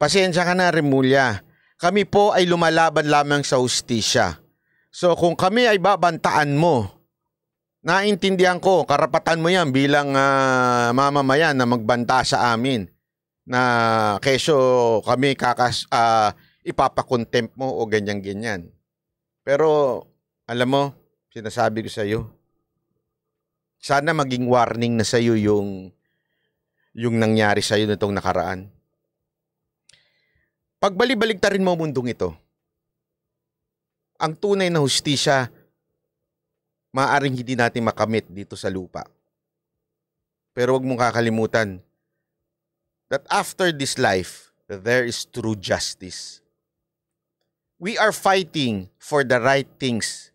Pasensya ka na, Remulla. Kami po ay lumalaban lamang sa hustisya. So kung kami ay babantaan mo, naintindihan ko, karapatan mo yan bilang uh, mamamayan na magbanta sa amin na keso kami kakas, uh, ipapakontempt mo o ganyan-ganyan. Pero alam mo, sinasabi ko sa iyo, sana maging warning na sa iyo yung yung nangyari sa iyo nitong nakaraan. Pagbalibalik rin mo mundong ito. Ang tunay na hustisya, maaaring hindi natin makamit dito sa lupa. Pero wag mong kakalimutan that after this life, there is true justice. We are fighting for the right things.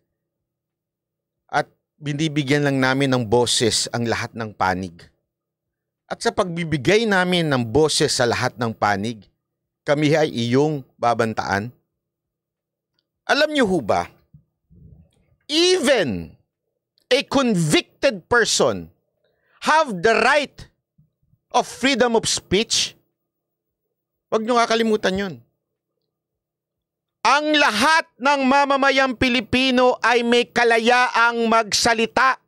At binibigyan lang namin ng boses ang lahat ng panig. At sa pagbibigay namin ng boses sa lahat ng panig, kami ay iyong babantaan? Alam niyo ho ba, even a convicted person have the right of freedom of speech? Huwag niyo kakalimutan yun. Ang lahat ng mamamayang Pilipino ay may kalayaang magsalita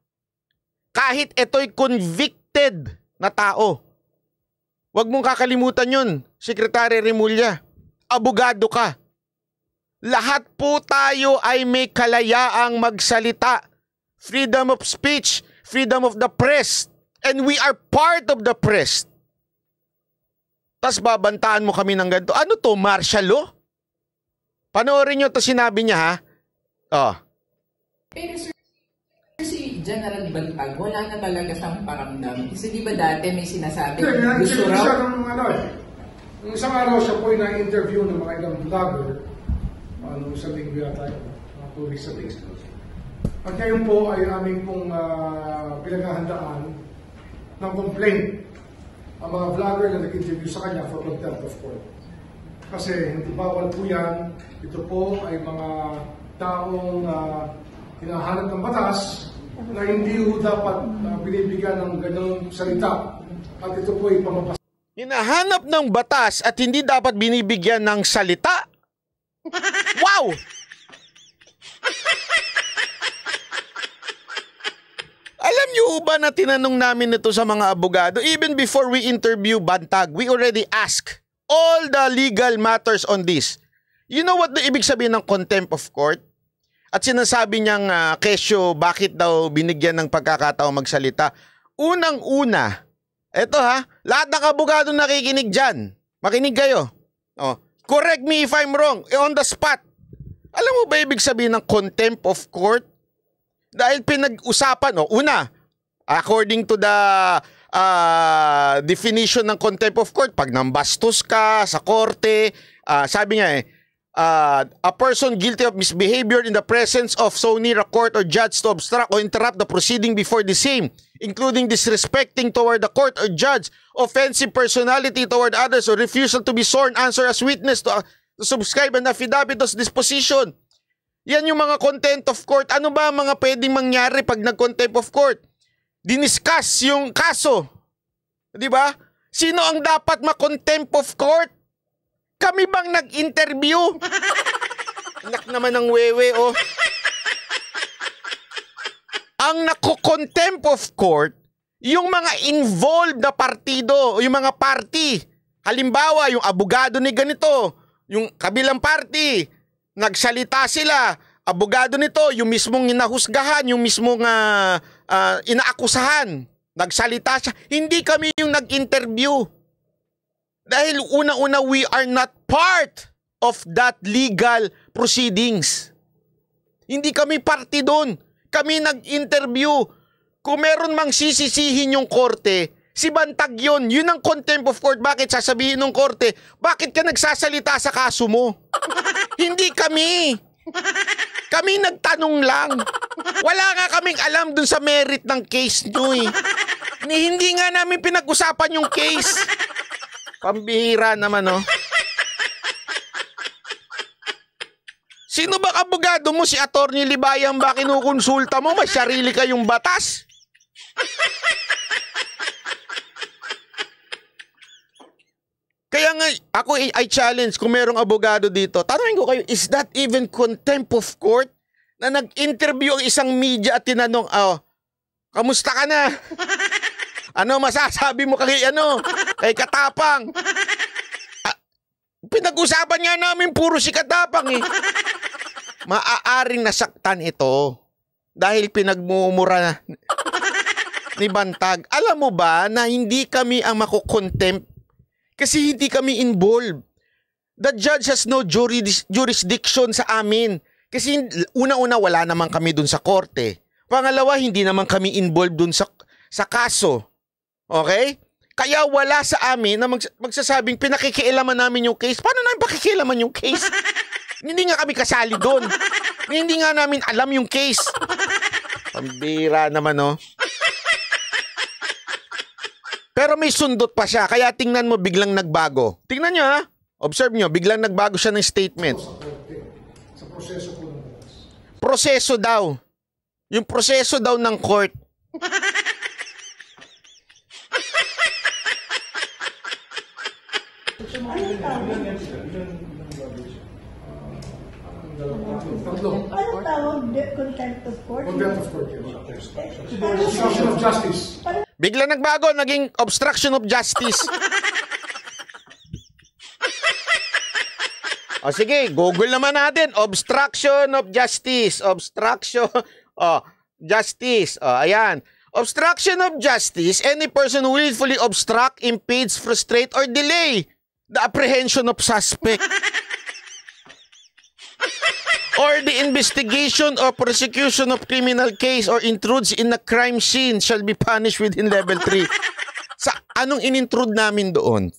kahit ito'y convicted na tao. Huwag mong kakalimutan yun, Sekretary Remulla. Abogado ka. Lahat po tayo ay may kalayaang magsalita. Freedom of speech, freedom of the press, and we are part of the press. Tapos babantaan mo kami ng ganito. Ano to, martial law? Panoorin nyo to sinabi niya ha. Oh. General Bantag, wala na talaga siyang paramdam. Kasi di ba dati may sinasabi, yeah, gusto raw? Siya nung ano eh. isang araw siya po na interview ng mga ilang vlogger, ano, sa linggo yata, mga two weeks sa linggo. At ngayon po ay aming pong uh, pinaghahandaan ng complaint ang mga vlogger na nag-interview sa kanya for contempt of court. Kasi hindi bawal po yan. Ito po ay mga taong uh, hinahanap ng batas na hindi ho dapat uh, binibigyan ng ganong salita at ito po ay pamapas. Hinahanap ng batas at hindi dapat binibigyan ng salita? Wow! Alam niyo ba na tinanong namin ito sa mga abogado? Even before we interview Bantag, we already ask all the legal matters on this. You know what the ibig sabihin ng contempt of court? At sinasabi niyang uh, Kesyo bakit daw binigyan ng pagkakataong magsalita. Unang-una, eto ha, lahat ng abogado nakikinig dyan. Makinig kayo. Oh, correct me if I'm wrong, eh, on the spot. Alam mo ba ibig sabihin ng contempt of court? Dahil pinag-usapan, oh, una, according to the uh, definition ng contempt of court, pag nambastos ka sa korte, uh, sabi niya eh, uh, a person guilty of misbehavior in the presence of so near a court or judge to obstruct or interrupt the proceeding before the same, including disrespecting toward the court or judge, offensive personality toward others, or refusal to be sworn answer as witness to, uh, to subscribe an affidavit of disposition. Yan yung mga content of court. Ano ba mga pwedeng mangyari pag nag-contempt of court? Diniscuss yung kaso. 'Di ba? Sino ang dapat ma-contempt of court? Kami bang nag-interview? Anak naman ng wewe, oh. Ang nako-contempt of court, yung mga involved na partido, yung mga party. Halimbawa, yung abogado ni ganito, yung kabilang party, nagsalita sila, abogado nito, yung mismong inahusgahan, yung mismong uh, uh, inaakusahan, nagsalita siya. Hindi kami yung nag-interview. Dahil una-una we are not part of that legal proceedings. Hindi kami party doon. Kami nag-interview. Kung meron mang sisisihin yung korte, si Bantag yun. Yun ang contempt of court. Bakit sasabihin ng korte? Bakit ka nagsasalita sa kaso mo? Hindi kami. Kami nagtanong lang. Wala nga kaming alam dun sa merit ng case nyo eh. hindi nga namin pinag-usapan yung case. Pambihira naman, no? Oh. Sino ba abogado mo? Si Attorney Libayan ba kinukonsulta mo? May sarili kayong batas? Kaya nga, ako eh, I, challenge kung merong abogado dito, tanongin ko kayo, is that even contempt of court? Na nag-interview ang isang media at tinanong, oh, kamusta ka na? ano masasabi mo kay ano? Kay eh, Katapang. Ah, pinag-usapan nga namin puro si Katapang eh. Maaaring nasaktan ito dahil pinagmumura na ni Bantag. Alam mo ba na hindi kami ang makukontempt kasi hindi kami involved. The judge has no juris, jurisdiction sa amin. Kasi una-una wala naman kami dun sa korte. Pangalawa, hindi naman kami involved dun sa, sa kaso. Okay? Kaya wala sa amin na mags- magsasabing pinakikialaman namin yung case. Paano namin pakikialaman yung case? Hindi nga kami kasali doon. Hindi nga namin alam yung case. Pambira naman, no? Oh. Pero may sundot pa siya, kaya tingnan mo biglang nagbago. Tingnan niyo, ha. Observe niyo, biglang nagbago siya ng statement. Sa proseso po Proseso daw. Yung proseso daw ng court. Tatlo. Anong tawag? Contempt of court? Contempt of court. Obstruction of justice. Bigla nagbago, naging obstruction of justice. O sige, Google naman natin. Obstruction of justice. Obstruction. O, justice. O, ayan. Obstruction of justice, any person willfully obstruct, impedes, frustrate, or delay the apprehension of suspect or the investigation or prosecution of criminal case or intrudes in a crime scene shall be punished within level 3. Sa anong inintrude namin doon?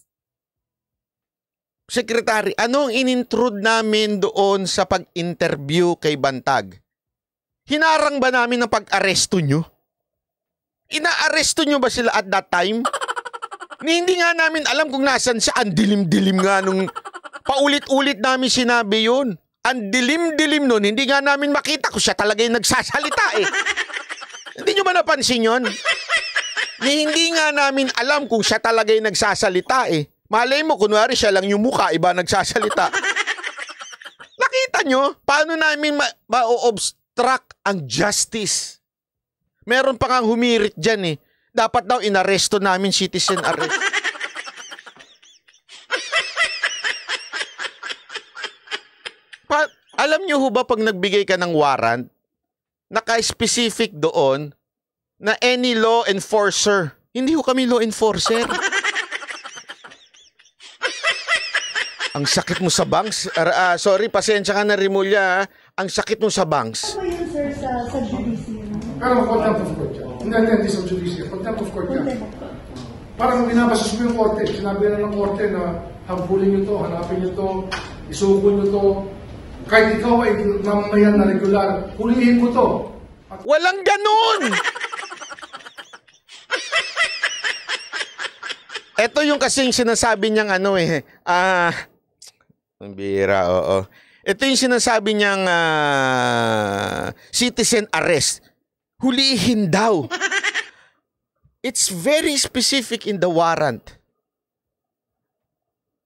Secretary, anong inintrude namin doon sa pag-interview kay Bantag? Hinarang ba namin ng pag-aresto nyo? Inaaresto nyo ba sila at that time? hindi nga namin alam kung nasan siya. Ang dilim-dilim nga nung paulit-ulit namin sinabi yun. Ang dilim-dilim nun, hindi nga namin makita kung siya talaga yung nagsasalita eh. hindi nyo ba napansin yun? Ni, hindi nga namin alam kung siya talaga yung nagsasalita eh. Malay mo, kunwari siya lang yung mukha, iba nagsasalita. Nakita nyo, paano namin ma-obstruct ma ang justice? Meron pa kang humirit dyan eh dapat daw inaresto namin citizen arrest. pa- alam nyo ho ba pag nagbigay ka ng warrant, naka-specific doon na any law enforcer. Hindi ho kami law enforcer. Ang sakit mo sa banks. Uh, uh, sorry, pasensya ka na, Rimulya. Ang sakit mo sa banks. Ano ba yun, sir, sa, sa GBC? Ano, contempt of Independence of Judicia, contempt of court yan. Parang binabasis mo yung korte. Sinabi na ng korte na hambulin niyo to, hanapin niyo to, isuko niyo to. Kahit ikaw ay mamamayan na regular, hulihin mo to. At Walang ganun! Ito yung kasing sinasabi niyang ano eh. Ah, uh, bira, oo. Ito yung sinasabi niyang uh, citizen arrest Hulihin daw. It's very specific in the warrant.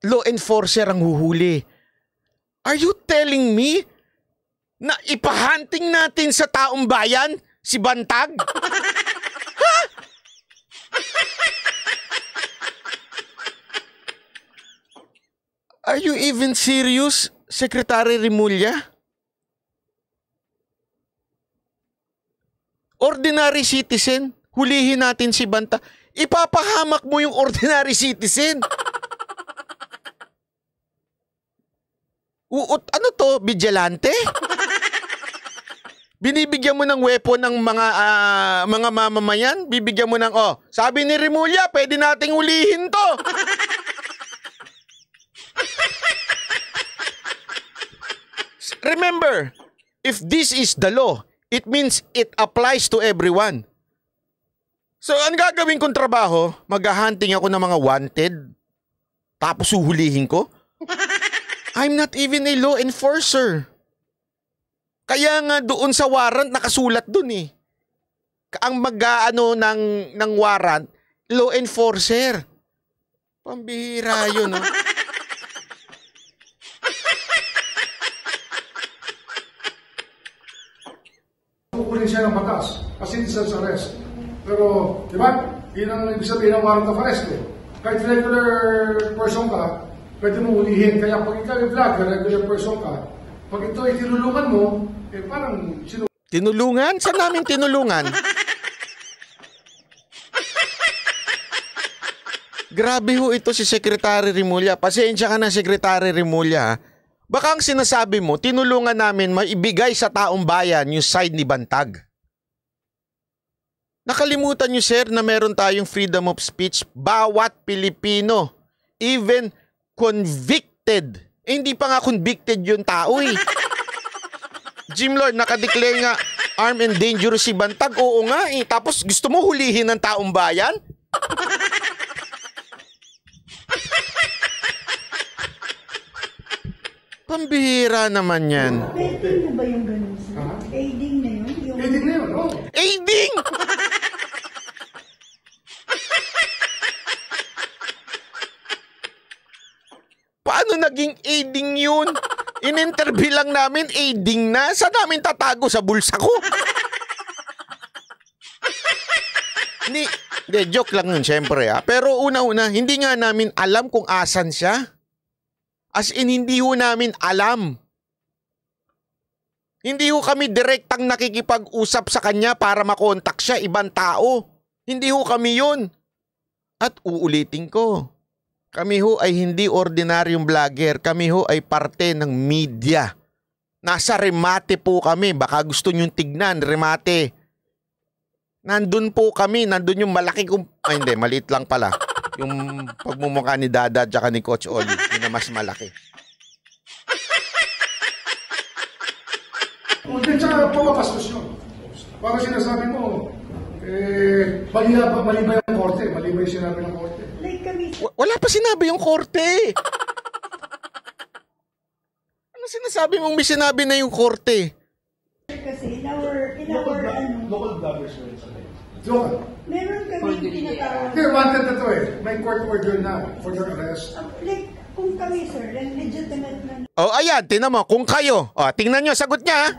Law enforcer ang huhuli. Are you telling me na ipahunting natin sa taong bayan si Bantag? Are you even serious, Secretary Rimulya? ordinary citizen, hulihin natin si Banta. Ipapahamak mo yung ordinary citizen. Uot, ano to? Vigilante? Binibigyan mo ng weapon ng mga uh, mga mamamayan? Bibigyan mo ng, oh, sabi ni Remulla, pwede nating hulihin to. Remember, if this is the law, It means it applies to everyone. So ang gagawin kong trabaho, maghahunting ako ng mga wanted. Tapos uhulihin ko? I'm not even a law enforcer. Kaya nga doon sa warrant nakasulat doon eh. Ang mag-ano ng, ng warrant, law enforcer. Pambihira yun. Oh. din siya ng batas as citizen's arrest. Pero, di ba? Yun ang ibig sabihin ng warrant of arrest. Eh. Kahit regular person ka, pwede mo ulihin. Kaya pag ikaw yung vlogger, regular person ka, pag ito ay tinulungan mo, eh parang sino... Tinulungan? Saan namin tinulungan? Grabe ho ito si Secretary Rimulya. Pasensya ka na, Secretary Rimulya. Baka ang sinasabi mo, tinulungan namin maibigay sa taong bayan yung side ni Bantag. Nakalimutan niyo sir na meron tayong freedom of speech bawat Pilipino, even convicted. Eh, hindi pa nga convicted yung tao eh. Jim Lord, nakadeclare nga armed and dangerous si Bantag. Oo nga eh. Tapos gusto mo hulihin ng taong bayan? Pambihira naman yan. Aiding na ba yung ganun sa? Aiding na yun? Yung... Aiding na yun, oh. Aiding! Paano naging aiding yun? in lang namin, aiding na. sa namin tatago sa bulsa ko? Ni, de, joke lang yun, syempre. Ha? Ah. Pero una-una, hindi nga namin alam kung asan siya. As in, hindi ho namin alam. Hindi ho kami direktang nakikipag-usap sa kanya para makontak siya, ibang tao. Hindi ho kami yun. At uulitin ko, kami ho ay hindi ordinaryong vlogger. Kami ho ay parte ng media. Nasa remate po kami. Baka gusto nyong tignan, remate. Nandun po kami. Nandun yung malaki kong... Ay hindi, maliit lang pala. Yung pagmumukha ni Dada at ni Coach Olive na mas malaki. Kunti sa pumapastos yun. Para sinasabi mo, eh, mali, mali ba yung korte? Mali ba yung sinabi ng korte? W- wala pa sinabi yung korte. ano sinasabi mong may sinabi na yung korte? Kasi in our, in our, ano- local government sa Local. Meron kami tinatawag. Hindi, wanted na to eh. May court order na for your arrest. Um, like, kung kami, sir, legitimate na. Oh, ayan, tinan mo, kung kayo. Oh, tingnan nyo, sagot niya.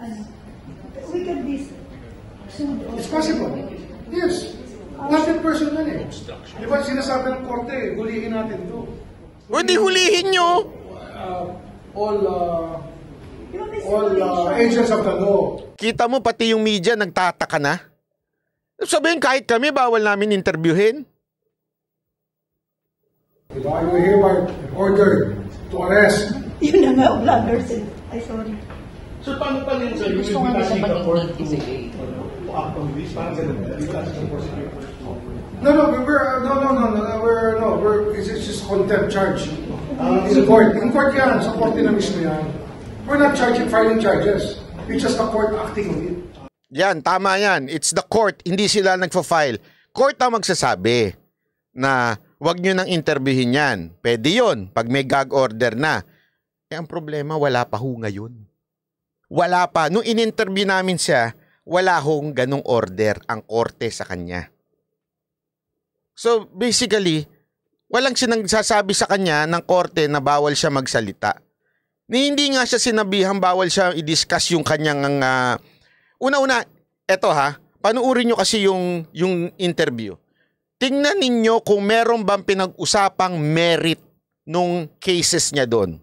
We can be sued. It's possible. Yes. Nothing personal eh. Di ba sinasabi ng korte, hulihin natin to. di hulihin nyo. Uh, all, uh, all uh, agents of the law. Kita mo, pati yung media nagtataka na. Sabihin, kahit kami, bawal namin interviewin. If I will hereby order to arrest. Yun na nga, vloggers eh. Ay, sorry. So, paano pa rin, sir? You will be asking the court to, to act on this? Parang ganun. You will prosecutor. No, no, we're, uh, no, no, no, no, we're, no, we're, it's, it's just contempt charge. Uh, in court, in court yan, sa court na mismo yan. We're not charging, filing charges. It's just the court acting on it. Yan, tama yan. It's the court. Hindi sila nagfa-file. Court ang magsasabi na Huwag nyo nang interbihin yan. Pwede yun pag may gag order na. Eh ang problema, wala pa ho ngayon. Wala pa. Nung in-interview namin siya, wala hong ganong order ang korte sa kanya. So basically, walang sinasabi sa kanya ng korte na bawal siya magsalita. Ni hindi nga siya sinabihan bawal siya i-discuss yung kanyang uh, una-una, eto ha, panuuri nyo kasi yung, yung interview. Tingnan ninyo kung meron bang pinag-usapang merit nung cases niya doon.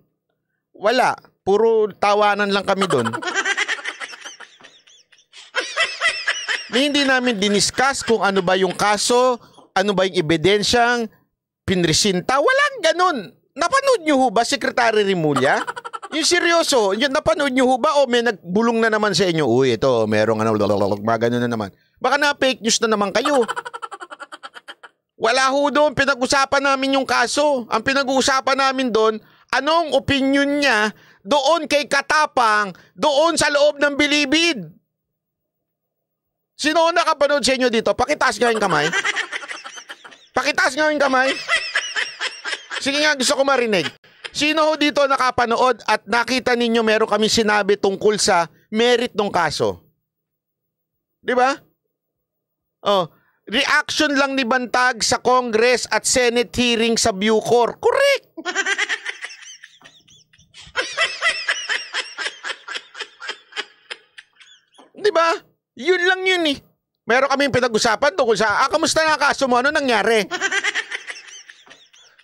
Wala. Puro tawanan lang kami doon. hindi namin diniscuss kung ano ba yung kaso, ano ba yung ebidensyang pinresinta. Walang ganun. Napanood nyo ho ba, Secretary Rimulya? Yung seryoso, yung napanood nyo ho ba o may nagbulong na naman sa inyo? Uy, ito, merong ano, mga ganun na naman. Baka na fake news na naman kayo. Wala ho doon, pinag-usapan namin yung kaso. Ang pinag-uusapan namin doon, anong opinion niya doon kay Katapang, doon sa loob ng bilibid. Sino ang nakapanood sa inyo dito? Pakitaas nga yung kamay. Pakitaas nga yung kamay. Sige nga, gusto ko marinig. Sino ho dito nakapanood at nakita ninyo meron kami sinabi tungkol sa merit ng kaso? Di ba? Oh, reaction lang ni Bantag sa Congress at Senate hearing sa Bucor. Correct! Di ba? Yun lang yun eh. Meron kaming pinag-usapan tungkol sa, ah, kamusta nga kaso mo? Ano nangyari?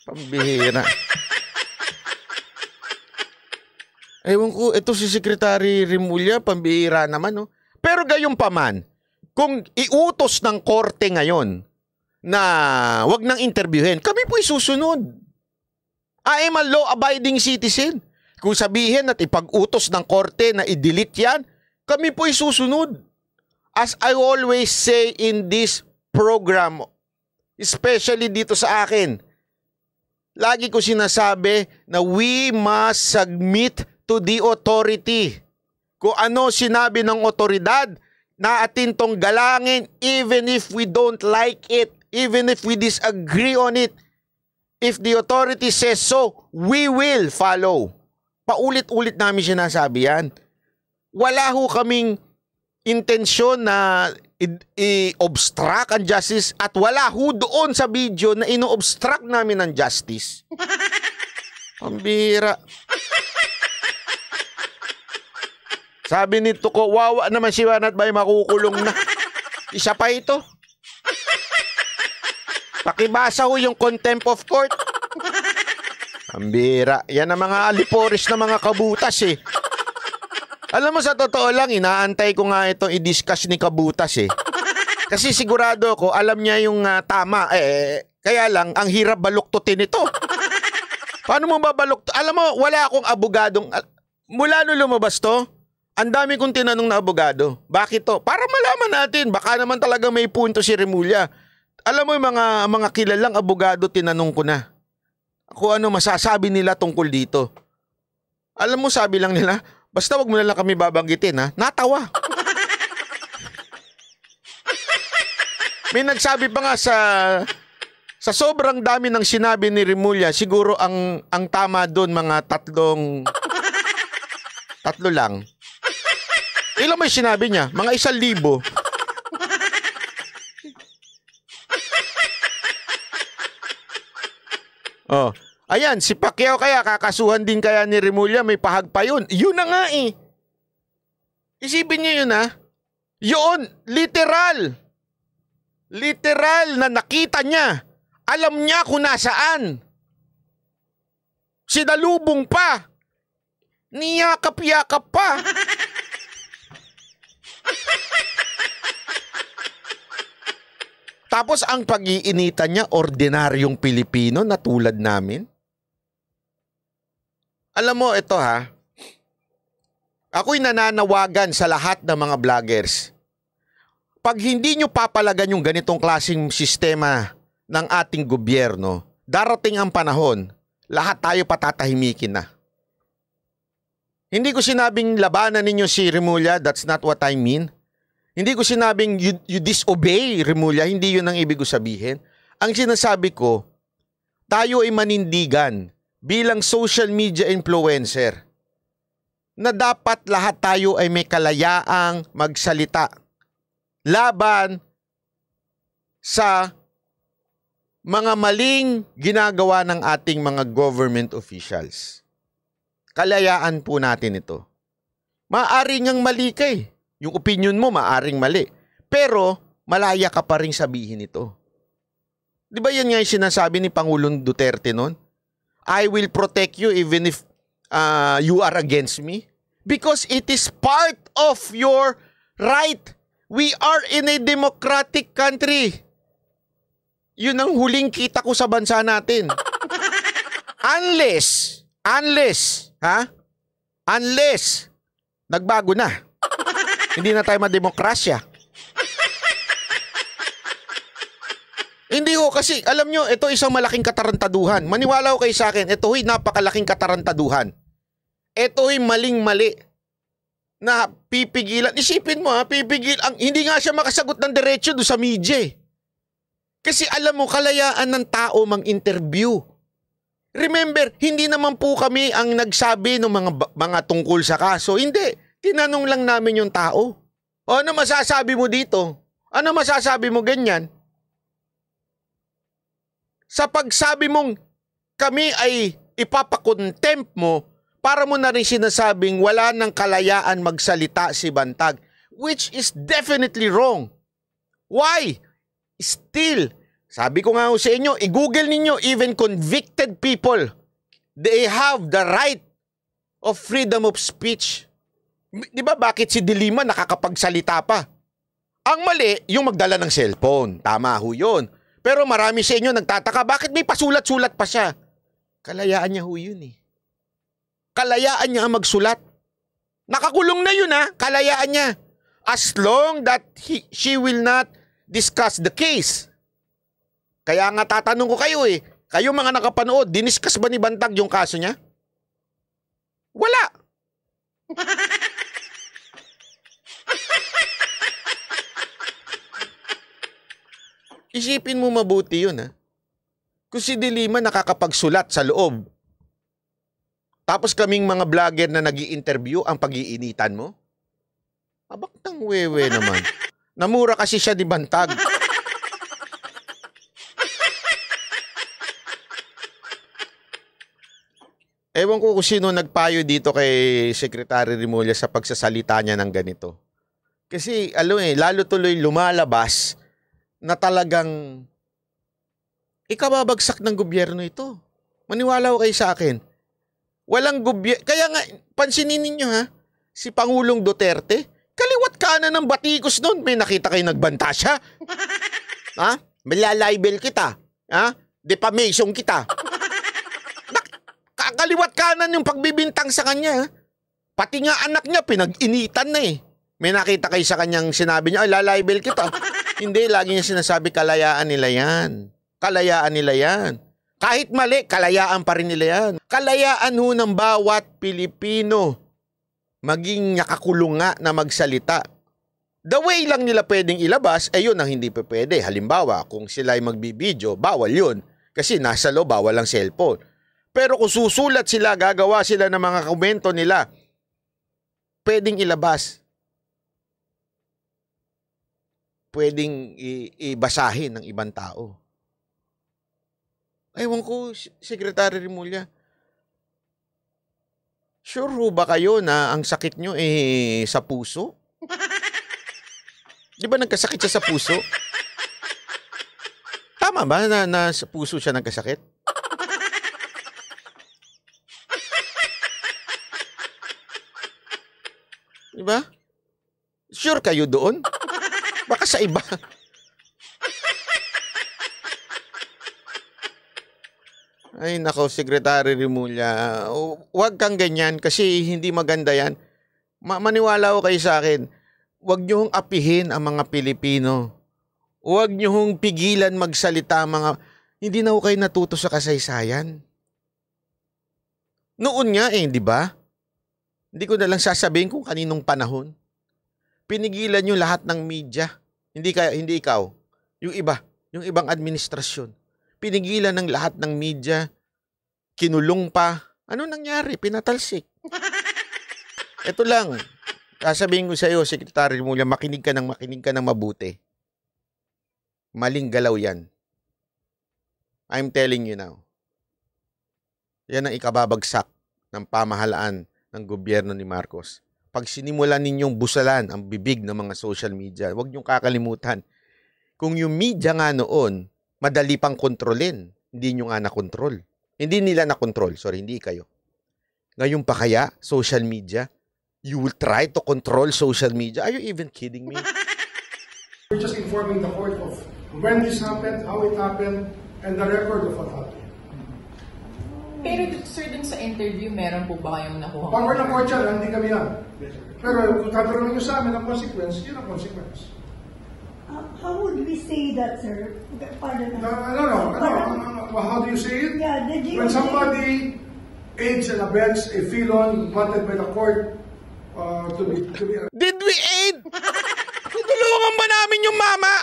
Pambihira. Ewan ko, ito si Secretary Rimulya, pambihira naman, no? Pero gayong paman, kung iutos ng korte ngayon na wag nang interviewin, kami po'y susunod. I am a law-abiding citizen. Kung sabihin at ipag-utos ng korte na i-delete yan, kami po'y susunod. As I always say in this program, especially dito sa akin, lagi ko sinasabi na we must submit to the authority. Kung ano sinabi ng otoridad, na atin tong galangin even if we don't like it, even if we disagree on it. If the authority says so, we will follow. Paulit-ulit namin sinasabi yan. Wala ho kaming intensyon na i-obstruct ang justice at wala ho doon sa video na ino-obstruct namin ang justice. Pambira. Sabi nito ko, wawa naman si Juan at Bay makukulong na. Isa pa ito. Pakibasa ho yung contempt of court. Ang Yan ang mga alipores na mga kabutas eh. Alam mo sa totoo lang, inaantay ko nga itong i-discuss ni Kabutas eh. Kasi sigurado ko, alam niya yung uh, tama. Eh, eh, eh, kaya lang, ang hirap baluktutin ito. Paano mo babaluktutin? Alam mo, wala akong abogadong... Ah, mula no lumabas to, ang dami kong tinanong na abogado. Bakit to? Para malaman natin, baka naman talaga may punto si Remulla. Alam mo yung mga, mga kilalang abogado, tinanong ko na. Kung ano masasabi nila tungkol dito. Alam mo, sabi lang nila, basta wag mo na lang kami babanggitin ha. Natawa. may nagsabi pa nga sa sa sobrang dami ng sinabi ni Remulla, siguro ang ang tama doon mga tatlong tatlo lang. Ilan may sinabi niya? Mga isang libo. oh. Ayan, si Pacquiao kaya, kakasuhan din kaya ni Remulla, may pahag pa yun. Yun na nga eh. Isipin niyo yun ha. Yun, literal. Literal na nakita niya. Alam niya kung nasaan. Sinalubong pa. Niyakap-yakap pa. Tapos ang pag-iinitan niya, ordinaryong Pilipino na tulad namin. Alam mo, ito ha, ako'y nananawagan sa lahat ng mga vloggers. Pag hindi nyo papalagan yung ganitong klasing sistema ng ating gobyerno, darating ang panahon, lahat tayo patatahimikin na. Hindi ko sinabing labanan ninyo si Remulla, that's not what I mean. Hindi ko sinabing you, you disobey, Remulla. Hindi yun ang ibig ko sabihin. Ang sinasabi ko, tayo ay manindigan bilang social media influencer na dapat lahat tayo ay may kalayaang magsalita laban sa mga maling ginagawa ng ating mga government officials. Kalayaan po natin ito. Maari ngang mali ka eh. Yung opinion mo maaring mali. Pero malaya ka pa rin sabihin ito. 'Di ba 'yan nga 'yung sinasabi ni Pangulong Duterte noon? I will protect you even if uh, you are against me because it is part of your right. We are in a democratic country. Yun ang huling kita ko sa bansa natin. unless, unless, ha? Unless, nagbago na hindi na tayo ma-demokrasya. Hindi ko kasi, alam nyo, ito isang malaking katarantaduhan. Maniwala ko kayo sa akin, ito ay napakalaking katarantaduhan. Ito ay maling-mali na pipigilan. Isipin mo ha, pipigil, ang, hindi nga siya makasagot ng diretsyo do sa media eh. Kasi alam mo, kalayaan ng tao mang-interview. Remember, hindi naman po kami ang nagsabi ng mga, mga tungkol sa kaso. Hindi. Tinanong lang namin yung tao. O ano masasabi mo dito? Ano masasabi mo ganyan? Sa pagsabi mong kami ay ipapakontempt mo, para mo na rin sinasabing wala nang kalayaan magsalita si Bantag, which is definitely wrong. Why? Still, sabi ko nga sa inyo, i-google ninyo even convicted people. They have the right of freedom of speech. Di ba bakit si Dilima nakakapagsalita pa? Ang mali, yung magdala ng cellphone. Tama ho yun. Pero marami sa inyo nagtataka, bakit may pasulat-sulat pa siya? Kalayaan niya ho yun eh. Kalayaan niya ang magsulat. Nakakulong na yun ha, kalayaan niya. As long that he, she will not discuss the case. Kaya nga tatanong ko kayo eh, kayo mga nakapanood, diniscuss ba ni Bantag yung kaso niya? Wala. Isipin mo mabuti yun ha. Kung si Dilima nakakapagsulat sa loob, tapos kaming mga vlogger na nag interview ang pag-iinitan mo? Abaktang wewe naman. Namura kasi siya di bantag. Ewan ko kung sino nagpayo dito kay Secretary Rimulya sa pagsasalita niya ng ganito. Kasi, alo eh, lalo tuloy lumalabas na talagang ikababagsak ng gobyerno ito. Maniwala ko kayo sa akin. Walang gobyerno. Kaya nga, pansinin ninyo ha, si Pangulong Duterte, kaliwat kanan ng batikos noon. May nakita kayo nagbanta siya. ha? Malalibel kita. Ha? Defamation kita. Kakaliwat kanan yung pagbibintang sa kanya. Ha? Pati nga anak niya, pinag-initan na eh. May nakita kayo sa kanyang sinabi niya, ay, lalibel kita. Hindi, lagi niya sinasabi, kalayaan nila yan. Kalayaan nila yan. Kahit mali, kalayaan pa rin nila yan. Kalayaan ho ng bawat Pilipino maging nakakulong nga na magsalita. The way lang nila pwedeng ilabas, ay eh, yun ang hindi pa pwede. Halimbawa, kung sila ay magbibideo, bawal yun. Kasi nasa loob, bawal ang cellphone. Pero kung susulat sila, gagawa sila ng mga komento nila, pwedeng ilabas pwedeng ibasahin ng ibang tao. Ewan ko, Secretary Rimulya, sure ba kayo na ang sakit nyo eh sa puso? Di ba nagkasakit siya sa puso? Tama ba na, na sa puso siya nagkasakit? Di ba? Sure kayo doon? Baka sa iba. Ay nako, Secretary Rimulya, huwag kang ganyan kasi hindi maganda yan. Ma- maniwala ko kayo sa akin, huwag niyo hong apihin ang mga Pilipino. Huwag niyo hong pigilan magsalita mga... Hindi na ho kayo natuto sa kasaysayan. Noon nga eh, di ba? Hindi ko na lang sasabihin kung kaninong panahon pinigilan yung lahat ng media. Hindi kaya hindi ikaw, yung iba, yung ibang administrasyon. Pinigilan ng lahat ng media, kinulong pa. Ano nangyari? Pinatalsik. Ito lang. Sasabihin ko sa iyo, Secretary Mulya, makinig ka ng makinig ka ng mabuti. Maling galaw yan. I'm telling you now. Yan ang ikababagsak ng pamahalaan ng gobyerno ni Marcos pag sinimulan ninyong busalan ang bibig ng mga social media, huwag niyong kakalimutan. Kung yung media nga noon, madali pang kontrolin, hindi nyo nga nakontrol. Hindi nila na-control, sorry, hindi kayo. Ngayon pa kaya, social media, you will try to control social media? Are you even kidding me? We're just informing the court of when this happened, how it happened, and the record of what happened. Pero sir, dun sa interview, meron po ba kayong nakuha? Power ng court hindi kami yan. Pero kung tatanungin nyo sa amin ang consequence, yun ang consequence. Uh, how would we say that, sir? Pardon No, no, no. no. Ano, ano, how do you say it? Yeah, did you... When somebody aids and abets a felon wanted by the court uh, to be... To be Did we aid? Tinulungan ba namin yung mama?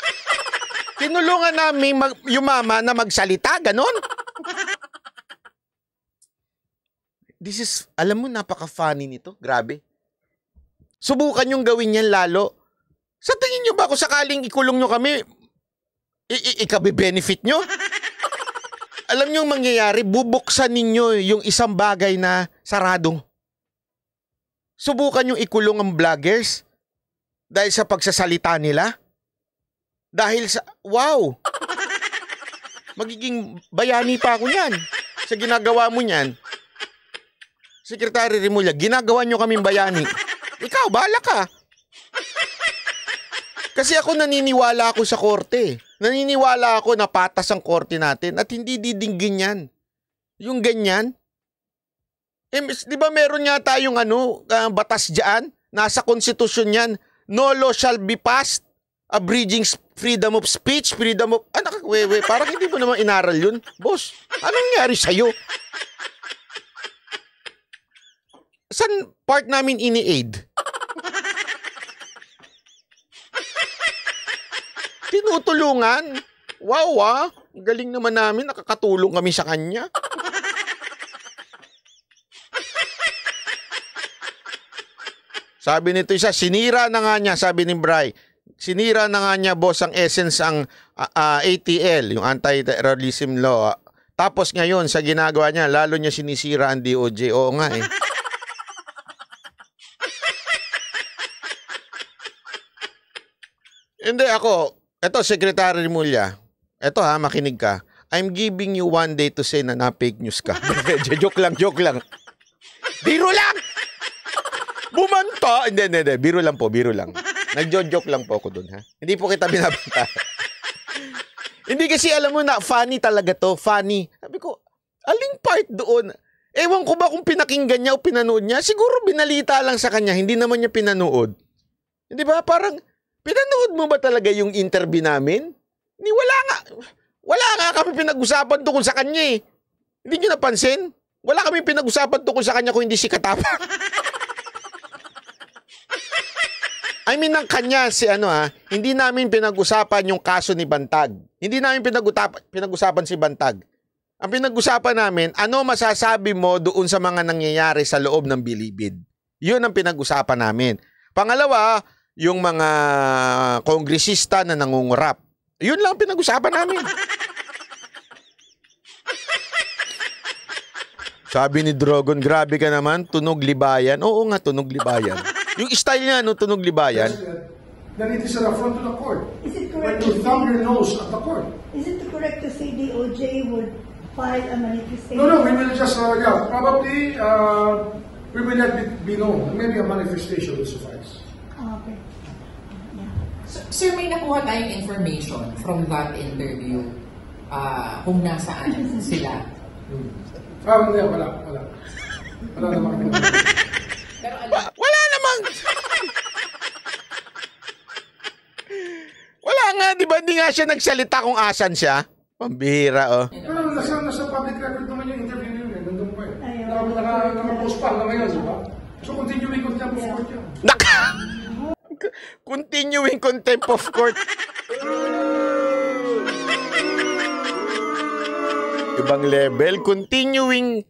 Tinulungan namin yung mama na magsalita, ganon? this is, alam mo, napaka-funny nito. Grabe. Subukan yung gawin yan lalo. Sa tingin nyo ba kung sakaling ikulong nyo kami, i, -i ikabibenefit nyo? alam nyo yung mangyayari, bubuksan ninyo yung isang bagay na saradong. Subukan yung ikulong ang vloggers dahil sa pagsasalita nila. Dahil sa, wow! Magiging bayani pa ako niyan sa ginagawa mo niyan. Sekretary Rimulya, ginagawa nyo kaming bayani. Ikaw, bala ka. Kasi ako naniniwala ako sa korte. Naniniwala ako na patas ang korte natin at hindi diding ganyan. Yung ganyan. Eh, di ba meron nga tayong ano, uh, batas dyan? Nasa konstitusyon yan. No law shall be passed abridging freedom of speech, freedom of... Anak, ah, wewe, parang hindi mo naman inaral yun. Boss, anong nangyari sa'yo? San part namin ini-aid? Tinutulungan. Wow ah. Galing naman namin. Nakakatulong kami sa kanya. Sabi nito isa, sinira na nga niya, sabi ni Bray. Sinira na nga niya, boss, ang essence ang uh, uh, ah, ATL, ah, yung Anti-Terrorism Law. Tapos ngayon, sa ginagawa niya, lalo niya sinisira ang DOJ. Oo nga eh. Hindi ako, eto Secretary Mulya. Eto ha, makinig ka. I'm giving you one day to say na na-fake news ka. joke lang, joke lang. Biro lang! Bumanta! Hindi, hindi, hindi. Biro lang po, biro lang. Nagjo-joke lang po ako dun, ha? Hindi po kita binabanta. hindi kasi alam mo na, funny talaga to. Funny. Sabi ko, aling part doon? Ewan ko ba kung pinakinggan niya o pinanood niya? Siguro binalita lang sa kanya, hindi naman niya pinanood. Hindi ba? Parang, Pinanood mo ba talaga yung interview namin? Ni wala nga. Wala nga kami pinag-usapan tungkol sa kanya eh. Hindi nyo napansin? Wala kami pinag-usapan tungkol sa kanya kung hindi si Katapa. I mean, ng kanya, si ano ha, ah, hindi namin pinag-usapan yung kaso ni Bantag. Hindi namin pinag-usapan pinag si Bantag. Ang pinag-usapan namin, ano masasabi mo doon sa mga nangyayari sa loob ng bilibid? Yun ang pinag-usapan namin. Pangalawa, yung mga kongresista na nangungurap. Yun lang pinag-usapan namin. Sabi ni Drogon, grabe ka naman, tunog libayan. Oo nga, tunog libayan. Yung style niya, no, tunog libayan. That it is a front to the court. Is it correct? When you thumb your nose at the court. Is it correct to say the OJ would file a manifestation? No, no, we will just, uh, yeah, probably, uh, we will let it be known. Maybe a manifestation will suffice. Sir, may nakuha tayong information from that interview uh, kung nasaan sila. Hmm. Ah, wala, wala. Wala naman. Pero alam, wala naman! wala nga, di ba? Hindi nga siya nagsalita kung asan siya. Pambihira, oh. Pero nasa, nasa public record naman yung interview niyo. Eh. Nandun pa eh. Nakapost pa na ngayon. Continuing contempt of court. Ibang level. Continuing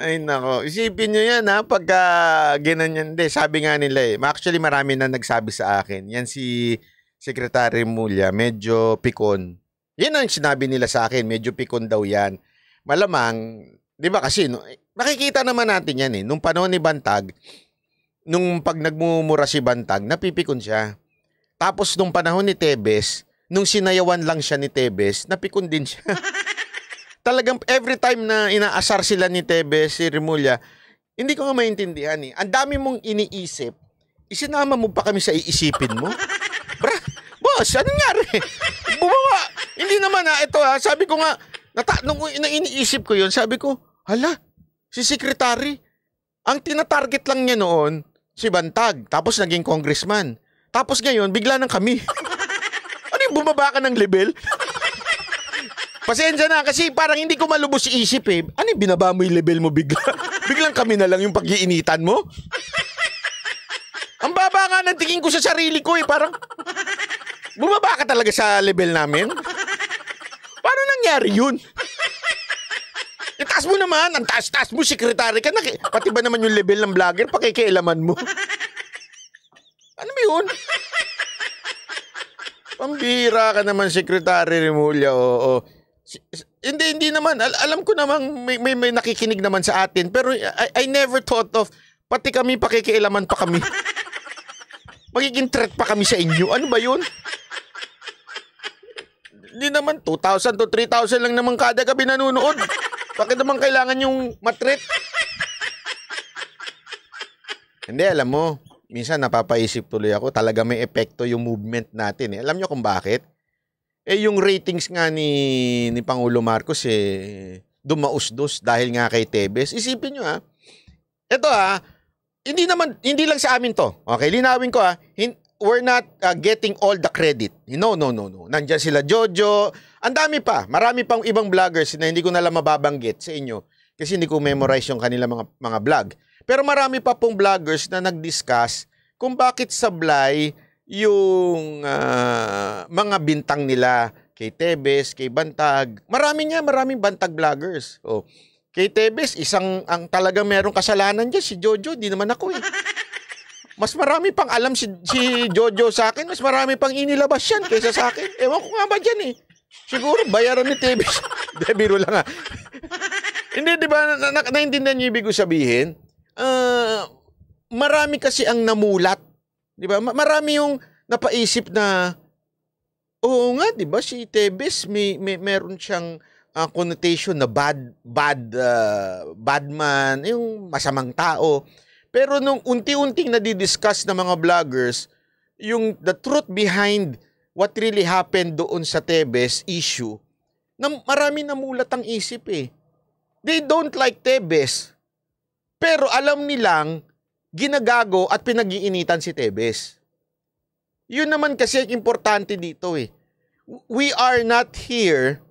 Ay nako, isipin nyo yan ha, pagka ginanyan, de, sabi nga nila eh, actually marami na nagsabi sa akin, yan si Secretary Mulya, medyo pikon. Yan ang sinabi nila sa akin, medyo pikon daw yan. Malamang, 'di ba kasi no, makikita naman natin 'yan eh nung panahon ni Bantag nung pag nagmumura si Bantag napipikon siya. Tapos nung panahon ni Tebes, nung sinayawan lang siya ni Tebes, napikon din siya. Talagang every time na inaasar sila ni Tebes, si Remulla, hindi ko nga maintindihan eh. Ang dami mong iniisip. Isinama mo pa kami sa iisipin mo? Bra, boss, ano nangyari? Bumawa. Hindi naman ha, ah, ito ha, ah, sabi ko nga, nata, nung, nung iniisip ko yun, sabi ko, Hala, si Secretary, ang tinatarget lang niya noon, si Bantag, tapos naging congressman. Tapos ngayon, bigla nang kami. ano yung bumaba ka ng level? Pasensya na kasi parang hindi ko malubos si isip eh. Ano yung binaba mo yung level mo bigla? Biglang kami na lang yung pag-iinitan mo? Ang baba nga ng tingin ko sa sarili ko eh. Parang bumaba ka talaga sa level namin. Paano nangyari yun? taas mo naman. Ang taas-taas mo, sekretary ka. Naki- Pati ba naman yung level ng vlogger, pakikialaman mo. Ano ba yun? Pambira ka naman, sekretary Remulla. Oo, oo. Hindi, hindi naman. Al- alam ko namang may, may, may nakikinig naman sa atin. Pero I, I never thought of, pati kami, pakikialaman pa kami. Magiging threat pa kami sa inyo. Ano ba yun? Hindi naman, 2,000 to 3,000 lang naman kada gabi nanonood. Bakit naman kailangan yung matrit? Hindi, alam mo, minsan napapaisip tuloy ako, talaga may epekto yung movement natin. Eh. Alam nyo kung bakit? Eh, yung ratings nga ni, ni Pangulo Marcos, eh, dumausdos dahil nga kay Tebes. Isipin nyo ha, ito ha, hindi naman, hindi lang sa amin to. Okay, linawin ko ha, hin- we're not uh, getting all the credit. No, no, no, no. Nandiyan sila Jojo, ang dami pa. Marami pang ibang vloggers na hindi ko na lang mababanggit sa inyo kasi hindi ko memorize yung kanila mga, mga vlog. Pero marami pa pong vloggers na nag-discuss kung bakit sablay yung uh, mga bintang nila kay Tebes, kay Bantag. Marami niya, maraming Bantag vloggers. Oh. Kay Tebes, isang ang talaga merong kasalanan dyan, si Jojo, di naman ako eh. Mas marami pang alam si, si Jojo sa akin, mas marami pang inilabas yan kaysa sa akin. Ewan ko nga ba dyan eh. Siguro bayaran ni TV. De, biro lang ha. Ah. Hindi, di ba? Na, na, naintindihan niyo ibig ko sabihin? Uh, marami kasi ang namulat. Di ba? Marami yung napaisip na, oo nga, di ba? Si Tebes, may, may, meron siyang uh, connotation na bad, bad, uh, bad man, yung masamang tao. Pero nung unti-unting na discuss ng mga vloggers, yung the truth behind what really happened doon sa Tebes issue, na marami namulat ang isip eh. They don't like Tebes. Pero alam nilang ginagago at pinag si Tebes. Yun naman kasi ang importante dito eh. We are not here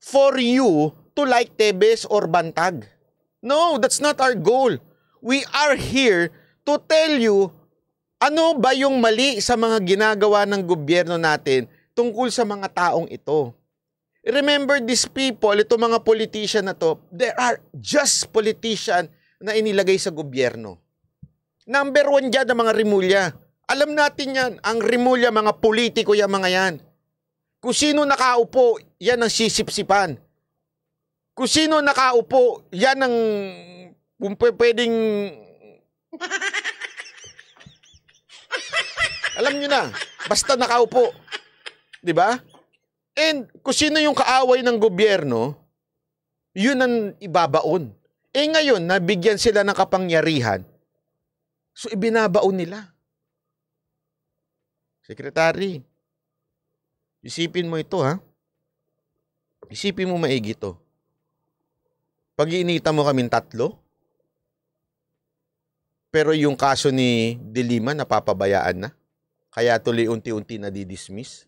for you to like Tebes or Bantag. No, that's not our goal. We are here to tell you ano ba yung mali sa mga ginagawa ng gobyerno natin tungkol sa mga taong ito? Remember these people, ito mga politician na to, there are just politician na inilagay sa gobyerno. Number one dyan ang mga rimulya. Alam natin yan, ang rimulya, mga politiko yan, mga yan. Kung sino nakaupo, yan ang sisipsipan. Kung sino nakaupo, yan ang pwedeng Alam nyo na. Basta nakaupo. ba? Diba? And kung sino yung kaaway ng gobyerno, yun ang ibabaon. Eh ngayon, nabigyan sila ng kapangyarihan. So ibinabaon nila. Secretary, isipin mo ito ha. Isipin mo maigi ito. pag mo kaming tatlo, pero yung kaso ni Dilima napapabayaan na. Kaya tuloy unti-unti na di-dismiss?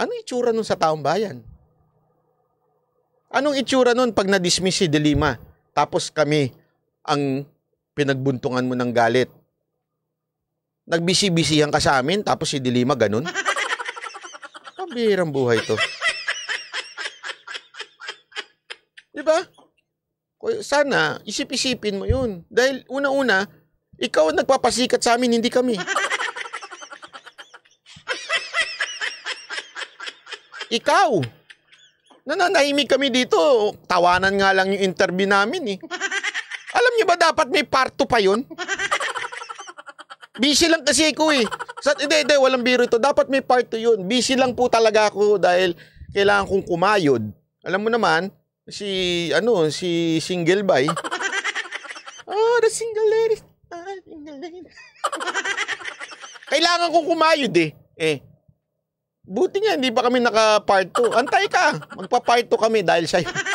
Anong itsura nun sa taong bayan? Anong itsura nun pag na-dismiss si Delima? Tapos kami ang pinagbuntungan mo ng galit. Nagbisi-bisihan ka sa amin, tapos si Delima ganun? Pambihirang buhay to. Di ba? Sana, isip-isipin mo yun. Dahil una-una, ikaw ang nagpapasikat sa amin, hindi kami. Ikaw! Nananahimik kami dito. Tawanan nga lang yung interview namin eh. Alam niyo ba dapat may part 2 pa yun? Busy lang kasi ako eh. Sa, hindi, hindi, walang biro ito. Dapat may part 2 yun. Busy lang po talaga ako dahil kailangan kong kumayod. Alam mo naman, si, ano, si single by. Eh? Oh, the single lady. Ah, single lady. kailangan kong kumayod eh. Eh, Buti nga, hindi pa kami naka-part 2. Antay ka. Magpa-part 2 kami dahil sa'yo.